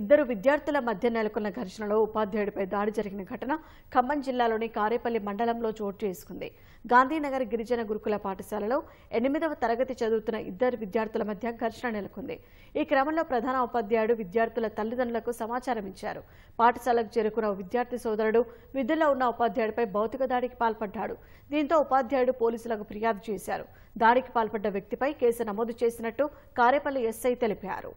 ఇద్దరు విద్యార్థుల మధ్య నెలకొన్న ఘర్షణలో ఉపాధ్యాయుడిపై దాడి జరిగిన ఘటన ఖమ్మం జిల్లాలోని కారేపల్లి మండలంలో చోటు చేసుకుంది గాంధీనగర్ గిరిజన గురుకుల పాఠశాలలో ఎనిమిదవ తరగతి చదువుతున్న ఇద్దరు విద్యార్థుల మధ్య ఘర్షణ నెలకొంది ఈ క్రమంలో ప్రధాన ఉపాధ్యాయుడు విద్యార్థుల తల్లిదండ్రులకు సమాచారం ఇచ్చారు పాఠశాలకు చేరుకున్న విద్యార్థి సోదరుడు విధుల్లో ఉన్న ఉపాధ్యాయుడిపై భౌతిక దాడికి పాల్పడ్డాడు దీంతో ఉపాధ్యాయుడు పోలీసులకు ఫిర్యాదు చేశారు దాడికి పాల్పడ్డ వ్యక్తిపై కేసు నమోదు చేసినట్టు కారేపల్లి ఎస్ఐ తెలిపారు